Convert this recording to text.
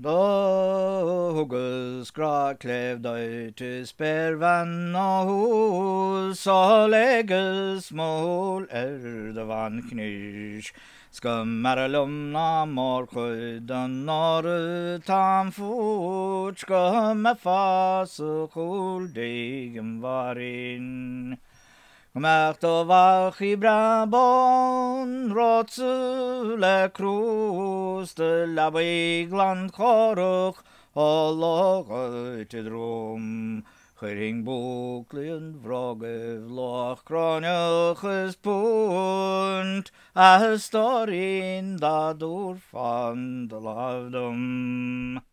Da huggeskla klev dei til spærvanna hos, så leges mål erdevann knysj. Skummar lomna fort, norr fas og fase koldegen var inn. Mertovachy brabon, rotsule kruste, labiglan korok, holokøytidrom. Høring boklien vragev lach kronjøkes punt, æstor inda dorfand lavdom.